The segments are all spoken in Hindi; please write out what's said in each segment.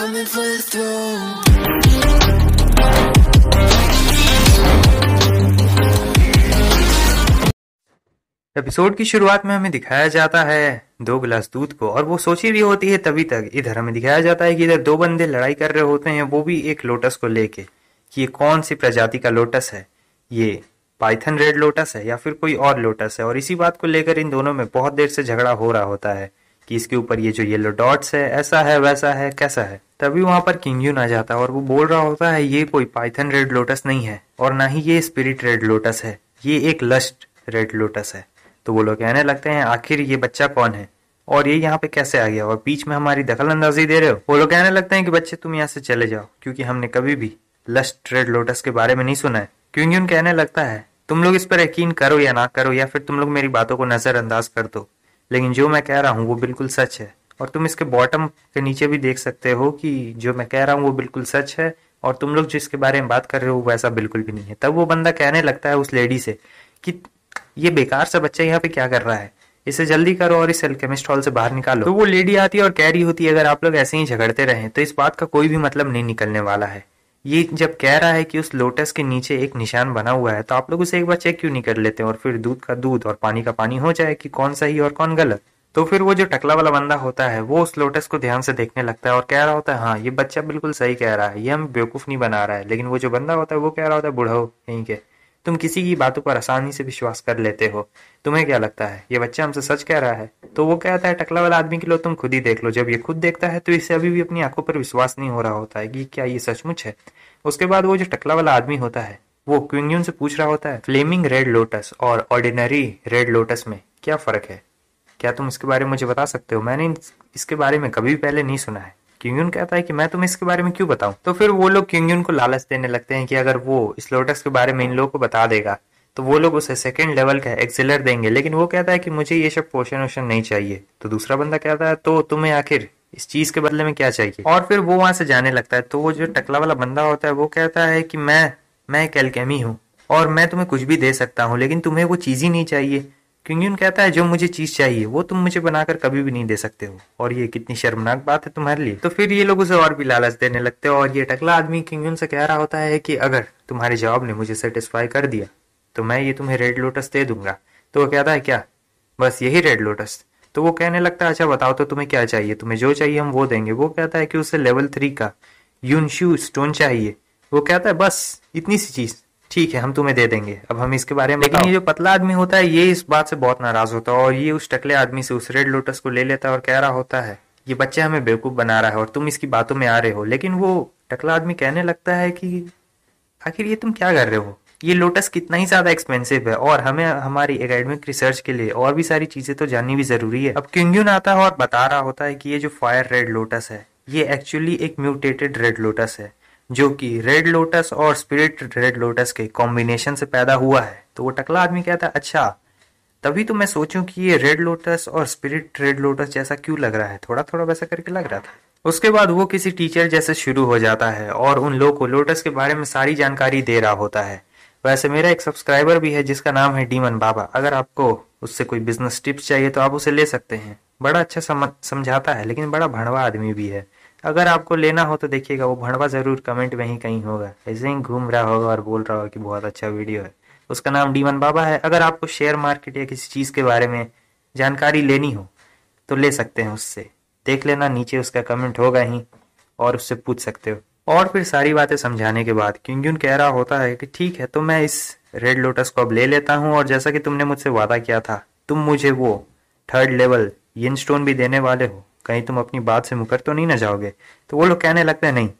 coming for the throne episode की शुरुआत में हमें दिखाया जाता है दो गिलास दूध को और वो सोची रही होती है तभी तक इधर हमें दिखाया जाता है कि इधर दो बंदे लड़ाई कर रहे होते हैं वो भी एक लोटस को लेके कि ये कौन सी प्रजाति का लोटस है ये पाइथन रेड लोटस है या फिर कोई और लोटस है और इसी बात को लेकर इन दोनों में बहुत देर से झगड़ा हो रहा होता है कि इसके ऊपर ये जो येलो डॉट्स है ऐसा है वैसा है कैसा है तभी वहां पर किंगयून आ जाता है और वो बोल रहा होता है ये कोई पाइथन रेड लोटस नहीं है और ना ही ये स्पिरिट रेड लोटस है ये एक लस्ट रेड लोटस है तो वो लोग कहने लगते हैं आखिर ये बच्चा कौन है और ये यहाँ पे कैसे आ गया और बीच में हमारी दखल अंदाजी दे रहे हो वो लोग कहने लगते हैं कि बच्चे तुम यहाँ से चले जाओ क्योंकि हमने कभी भी लस्ट रेड लोटस के बारे में नहीं सुना है क्योंकि उन कहने लगता है तुम लोग इस पर यकीन करो या ना करो या फिर तुम लोग मेरी बातों को नजरअंदाज कर दो लेकिन जो मैं कह रहा हूँ वो बिल्कुल सच है और तुम इसके बॉटम के नीचे भी देख सकते हो कि जो मैं कह रहा हूँ वो बिल्कुल सच है और तुम लोग जिसके बारे में बात कर रहे हो वैसा बिल्कुल भी नहीं है तब वो बंदा कहने लगता है उस लेडी से कि ये बेकार सा बच्चा यहाँ पे क्या कर रहा है इसे जल्दी करो और इस एल्केमिस्ट हॉल से बाहर निकालो तो वो लेडी आती है और कह रही होती है अगर आप लोग ऐसे ही झगड़ते रहे तो इस बात का कोई भी मतलब नहीं निकलने वाला है ये जब कह रहा है कि उस लोटस के नीचे एक निशान बना हुआ है तो आप लोग उसे एक बार चेक क्यों नहीं कर लेते और फिर दूध का दूध और पानी का पानी हो जाए कि कौन सही और कौन गलत तो फिर वो जो टकला वाला बंदा होता है वो उस लोटस को ध्यान से देखने लगता है और कह रहा होता है हाँ ये बच्चा बिल्कुल सही कह रहा है ये हम बेवकूफ़ नहीं बना रहा है लेकिन वो जो बंदा होता है वो कह रहा होता है बुढ़ाओ यहीं के तुम किसी की बातों पर आसानी से विश्वास कर लेते हो तुम्हें क्या लगता है ये बच्चा हमसे सच कह रहा है तो वो कहता है टकला वाला आदमी के लो तुम खुद ही देख लो जब ये खुद देखता है तो इसे अभी भी अपनी आंखों पर विश्वास नहीं हो रहा होता है कि क्या ये सचमुच है उसके बाद वो जो टकला वाला आदमी होता है वो क्विंग्यून से पूछ रहा होता है फ्लेमिंग रेड लोटस और ऑर्डिनरी रेड लोटस में क्या फ़र्क है क्या तुम इसके बारे में मुझे बता सकते हो मैंने इसके बारे में कभी पहले नहीं सुना है क्यूंगयून कहता है कि मैं तुम्हें इसके बारे में क्यों बताऊं तो फिर वो लोग क्यूंगयून को लालच देने लगते हैं कि अगर वो इस लोटस के बारे में इन लोगों को बता देगा तो वो लोग उसे सेकेंड लेवल का एक्सिलर देंगे लेकिन वो कहता है कि मुझे ये सब पोषण वोशन नहीं चाहिए तो दूसरा बंदा कहता है तो तुम्हें आखिर इस चीज के बदले में क्या चाहिए और फिर वो वहां से जाने लगता है तो वो जो टकला वाला बंदा होता है वो कहता है कि मैं मैं एक एल्केमी हूँ और मैं तुम्हें कुछ भी दे सकता हूँ लेकिन तुम्हें वो चीज ही नहीं चाहिए क्योंगियन कहता है जो मुझे चीज चाहिए वो तुम मुझे बनाकर कभी भी नहीं दे सकते हो और ये कितनी शर्मनाक बात है तुम्हारे लिए तो फिर ये लोग उसे और भी लालच देने लगते हैं और ये टकला आदमी क्योंगियन से कह रहा होता है कि अगर तुम्हारे जवाब ने मुझे सेटिस्फाई कर दिया तो मैं ये तुम्हें रेड लोटस दे दूंगा तो वो कहता है क्या बस यही रेड लोटस तो वो कहने लगता है अच्छा बताओ तो तुम्हें क्या चाहिए तुम्हें जो चाहिए हम वो देंगे वो कहता है कि उसे लेवल थ्री का यूनशू स्टोन चाहिए वो कहता है बस इतनी सी चीज ठीक है हम तुम्हें दे देंगे अब हम इसके बारे में लेकिन ये जो पतला आदमी होता है ये इस बात से बहुत नाराज होता है और ये उस टकले आदमी से उस रेड लोटस को ले लेता है और कह रहा होता है ये बच्चे हमें बेवकूफ बना रहा है और तुम इसकी बातों में आ रहे हो लेकिन वो टकला आदमी कहने लगता है कि आखिर ये तुम क्या कर रहे हो ये लोटस कितना ही ज्यादा एक्सपेंसिव है और हमें हमारी एकेडमिक रिसर्च के लिए और भी सारी चीजें तो जाननी भी जरूरी है अब क्यूंग्यून आता है और बता रहा होता है कि ये जो फायर रेड लोटस है ये एक्चुअली एक म्यूटेटेड रेड लोटस है जो कि रेड लोटस और स्पिरिट रेड लोटस के कॉम्बिनेशन से पैदा हुआ है तो वो टकला आदमी कहता है अच्छा तभी तो मैं सोचूं कि ये रेड लोटस और स्पिरिट रेड लोटस जैसा क्यों लग रहा है थोड़ा थोड़ा वैसा करके लग रहा था उसके बाद वो किसी टीचर जैसे शुरू हो जाता है और उन लोगों को लोटस के बारे में सारी जानकारी दे रहा होता है वैसे मेरा एक सब्सक्राइबर भी है जिसका नाम है डीमन बाबा अगर आपको उससे कोई बिजनेस टिप्स चाहिए तो आप उसे ले सकते हैं बड़ा अच्छा समझाता है लेकिन बड़ा भड़वा आदमी भी है अगर आपको लेना हो तो देखिएगा वो भड़वा ज़रूर कमेंट में ही कहीं होगा ऐसे ही घूम रहा होगा और बोल रहा होगा कि बहुत अच्छा वीडियो है उसका नाम डीवन बाबा है अगर आपको शेयर मार्केट या किसी चीज़ के बारे में जानकारी लेनी हो तो ले सकते हैं उससे देख लेना नीचे उसका कमेंट होगा ही और उससे पूछ सकते हो और फिर सारी बातें समझाने के बाद उन कह रहा होता है कि ठीक है तो मैं इस रेड लोटस को अब ले लेता हूँ और जैसा कि तुमने मुझसे वादा किया था तुम मुझे वो थर्ड लेवल यिन स्टोन भी देने वाले हो कहीं तुम अपनी बात से मुकर तो नहीं ना जाओगे तो वो लोग कहने लगते हैं नहीं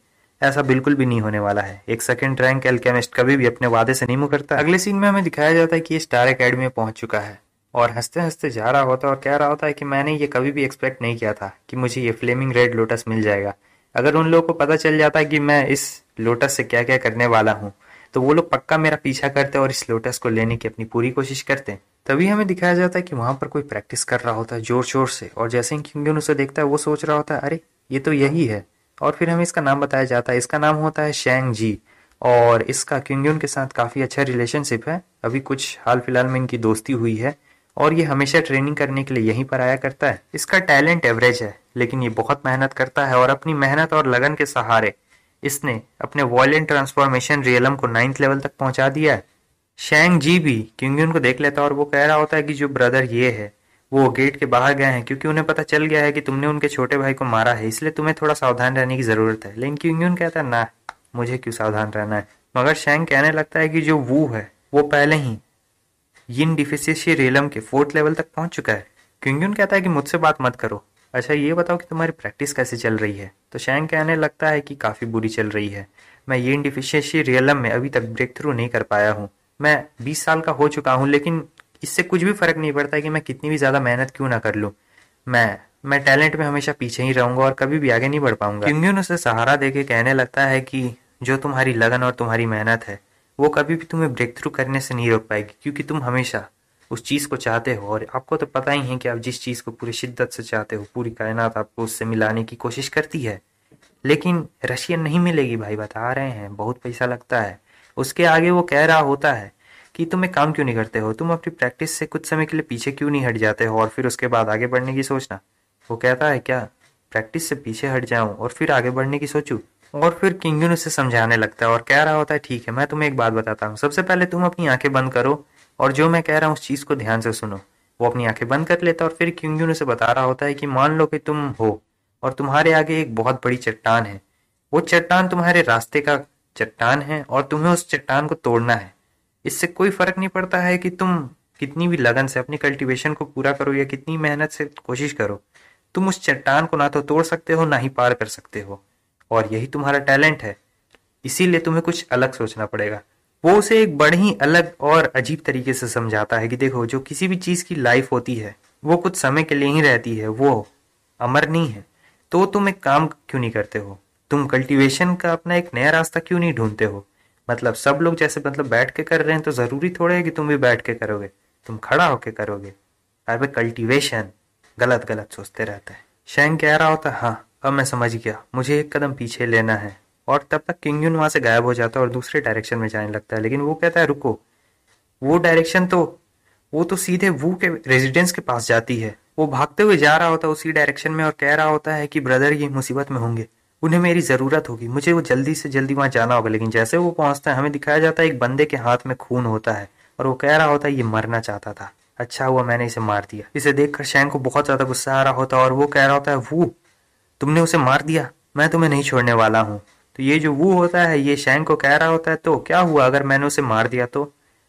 ऐसा बिल्कुल भी नहीं होने वाला है एक सेकेंड रैंक एलकेमिस्ट कभी भी अपने वादे से नहीं मुकरता अगले सीन में हमें दिखाया जाता है कि ये स्टार अकेडमी में पहुंच चुका है और हंसते हंसते जा रहा होता है और कह रहा होता है कि मैंने ये कभी भी एक्सपेक्ट नहीं किया था कि मुझे ये फ्लेमिंग रेड लोटस मिल जाएगा अगर उन लोगों को पता चल जाता है कि मैं इस लोटस से क्या क्या करने वाला हूँ तो वो लोग पक्का मेरा पीछा करते और इस लोटस को लेने की अपनी पूरी कोशिश करते हैं तभी हमें दिखाया जाता है कि वहां पर कोई प्रैक्टिस कर रहा होता है जोर शोर से और जैसे ही किंगन उसे देखता है वो सोच रहा होता है अरे ये तो यही है और फिर हमें इसका नाम बताया जाता है इसका नाम होता है शेंग जी और इसका किंगन के साथ काफ़ी अच्छा रिलेशनशिप है अभी कुछ हाल फिलहाल में इनकी दोस्ती हुई है और ये हमेशा ट्रेनिंग करने के लिए यहीं पर आया करता है इसका टैलेंट एवरेज है लेकिन ये बहुत मेहनत करता है और अपनी मेहनत और लगन के सहारे इसने अपने वॉयलेंट ट्रांसफॉर्मेशन रियलम को नाइन्थ लेवल तक पहुंचा दिया है शेंग जी भी क्योंकि उनको देख लेता है और वो कह रहा होता है कि जो ब्रदर ये है वो गेट के बाहर गए हैं क्योंकि उन्हें पता चल गया है कि तुमने उनके छोटे भाई को मारा है इसलिए तुम्हें थोड़ा सावधान रहने की ज़रूरत है लेकिन क्योंग्यून कहता है ना मुझे क्यों सावधान रहना है मगर शेंग कहने लगता है कि जो वू है वो पहले ही यिन डिफिशिय रेलम के फोर्थ लेवल तक पहुंच चुका है क्योंकि कहता है कि मुझसे बात मत करो अच्छा ये बताओ कि तुम्हारी प्रैक्टिस कैसे चल रही है तो शैंग कहने लगता है कि काफ़ी बुरी चल रही है मैं ये डिफिशेंसी रियलम में अभी तक ब्रेक थ्रू नहीं कर पाया हूँ मैं बीस साल का हो चुका हूँ लेकिन इससे कुछ भी फ़र्क नहीं पड़ता कि मैं कितनी भी ज़्यादा मेहनत क्यों ना कर लूँ मैं मैं टैलेंट में हमेशा पीछे ही रहूंगा और कभी भी आगे नहीं बढ़ पाऊंगा क्यूंगियन उसे सहारा देके कहने लगता है कि जो तुम्हारी लगन और तुम्हारी मेहनत है वो कभी भी तुम्हें ब्रेक थ्रू करने से नहीं रोक पाएगी क्योंकि तुम हमेशा उस चीज़ को चाहते हो और आपको तो पता ही है कि आप जिस चीज़ को पूरी शिद्दत से चाहते हो पूरी कायनात आपको उससे मिलाने की कोशिश करती है लेकिन रशियन नहीं मिलेगी भाई बता रहे हैं बहुत पैसा लगता है उसके आगे वो कह रहा होता है कि तुम एक काम क्यों नहीं करते हो तुम अपनी प्रैक्टिस से कुछ समय के लिए पीछे क्यों नहीं हट जाते हो और फिर उसके बाद आगे बढ़ने की सोचना वो कहता है क्या प्रैक्टिस से पीछे हट जाऊं और फिर आगे बढ़ने की सोचूं और फिर किंगन उसे समझाने लगता है और कह रहा होता है ठीक है मैं तुम्हें एक बात बताता हूँ सबसे पहले तुम अपनी आंखें बंद करो और जो मैं कह रहा हूँ उस चीज़ को ध्यान से सुनो वो अपनी आंखें बंद कर लेता और फिर क्यों उसे बता रहा होता है कि मान लो कि तुम हो और तुम्हारे आगे एक बहुत बड़ी चट्टान है वो चट्टान तुम्हारे रास्ते का चट्टान है और तुम्हें उस चट्टान को तोड़ना है इससे कोई फर्क नहीं पड़ता है कि तुम कितनी भी लगन से अपनी कल्टीवेशन को पूरा करो या कितनी मेहनत से कोशिश करो तुम उस चट्टान को ना तो तोड़ सकते हो ना ही पार कर सकते हो और यही तुम्हारा टैलेंट है इसीलिए तुम्हें कुछ अलग सोचना पड़ेगा वो उसे एक बड़े ही अलग और अजीब तरीके से समझाता है कि देखो जो किसी भी चीज़ की लाइफ होती है वो कुछ समय के लिए ही रहती है वो अमर नहीं है तो तुम एक काम क्यों नहीं करते हो तुम कल्टीवेशन का अपना एक नया रास्ता क्यों नहीं ढूंढते हो मतलब सब लोग जैसे मतलब बैठ के कर रहे हैं तो ज़रूरी थोड़े है कि तुम भी बैठ के करोगे तुम खड़ा होके करोगे अरे कल्टीवेशन गलत गलत सोचते रहते हैं शैंग कह रहा होता हाँ अब मैं समझ गया मुझे एक कदम पीछे लेना है और तब तक किंग यून वहां से गायब हो जाता है और दूसरे डायरेक्शन में जाने लगता है लेकिन वो कहता है रुको वो डायरेक्शन तो वो तो सीधे वो के रेजिडेंस के पास जाती है वो भागते हुए जा रहा होता है उसी डायरेक्शन में और कह रहा होता है कि ब्रदर ये मुसीबत में होंगे उन्हें मेरी ज़रूरत होगी मुझे वो जल्दी से जल्दी वहां जाना होगा लेकिन जैसे वो पहुंचता है हमें दिखाया जाता है एक बंदे के हाथ में खून होता है और वो कह रहा होता है ये मरना चाहता था अच्छा हुआ मैंने इसे मार दिया इसे देखकर शैन को बहुत ज़्यादा गुस्सा आ रहा होता है और वो कह रहा होता है वो तुमने उसे मार दिया मैं तुम्हें नहीं छोड़ने वाला हूँ तो ये जो वो होता है ये शैंग को कह रहा होता है तो क्या हुआ अगर मैंने उसे मार दिया तो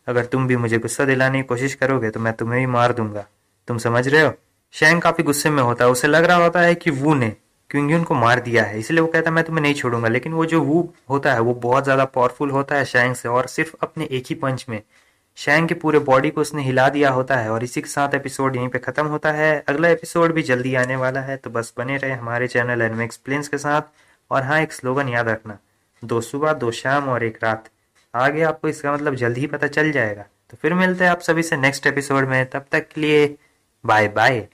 अगर तुम भी मुझे गुस्सा दिलाने की कोशिश करोगे तो मैं तुम्हें भी मार दूंगा तुम समझ रहे हो शैंग काफी गुस्से में होता है उसे लग रहा होता है कि वो ने क्योंकि उनको मार दिया है इसलिए वो कहता है मैं तुम्हें नहीं छोड़ूंगा लेकिन वो जो वो होता है वो बहुत ज्यादा पावरफुल होता है शैंग से और सिर्फ अपने एक ही पंच में शैंग के पूरे बॉडी को उसने हिला दिया होता है और इसी के साथ एपिसोड यहीं पे खत्म होता है अगला एपिसोड भी जल्दी आने वाला है तो बस बने रहे हमारे चैनल एनमे एक्सप्लेन्स के साथ और हाँ एक स्लोगन याद रखना दो सुबह दो शाम और एक रात आगे आपको इसका मतलब जल्द ही पता चल जाएगा तो फिर मिलते हैं आप सभी से नेक्स्ट एपिसोड में तब तक के लिए बाय बाय